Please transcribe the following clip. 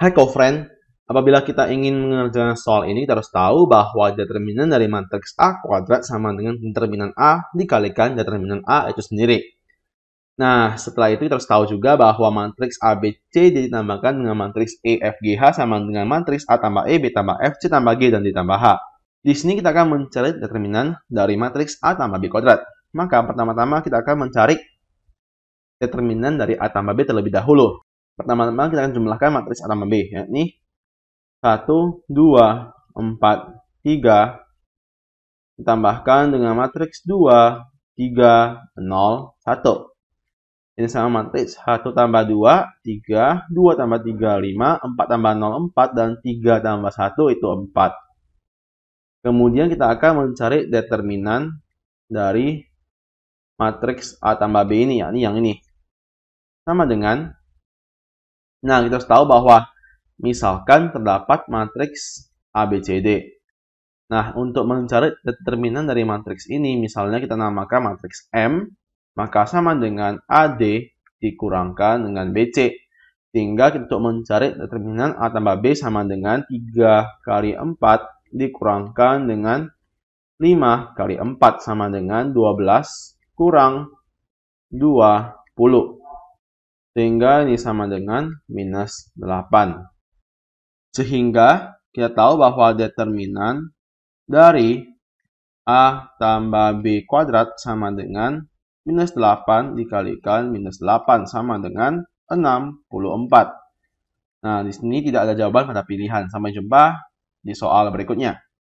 Hai friend, apabila kita ingin mengerjakan soal ini, kita harus tahu bahwa determinan dari matriks A kuadrat sama dengan determinan A dikalikan determinan A itu sendiri. Nah, setelah itu kita harus tahu juga bahwa matriks ABC ditambahkan dengan matriks EFGH sama dengan matriks A tambah E, B tambah F, C tambah G, dan ditambah H. Di sini kita akan mencari determinan dari matriks A tambah B kuadrat. Maka pertama-tama kita akan mencari determinan dari A tambah B terlebih dahulu. Pertama-tama kita akan jumlahkan matriks A tambah B, ya ini 1, 2, 4, 3, ditambahkan dengan matriks 2, 3, 0, 1. Ini sama matriks 1 tambah 2, 3, 2 tambah 3, 5, 4 tambah 0, 4, dan 3 tambah 1 itu 4. Kemudian kita akan mencari determinan dari matriks A tambah B ini, ya ini yang ini. Sama dengan Nah, kita harus tahu bahwa misalkan terdapat matriks ABCD. Nah, untuk mencari determinan dari matriks ini, misalnya kita namakan matriks M, maka sama dengan AD dikurangkan dengan BC. Tinggal untuk mencari determinan A tambah B sama dengan 3 kali 4 dikurangkan dengan 5 kali 4 sama dengan 12 kurang 20. Sehingga ini sama dengan minus 8. Sehingga kita tahu bahwa determinan dari A tambah B kuadrat sama dengan minus 8 dikalikan minus 8 sama dengan 64. Nah, di sini tidak ada jawaban pada pilihan. Sampai jumpa di soal berikutnya.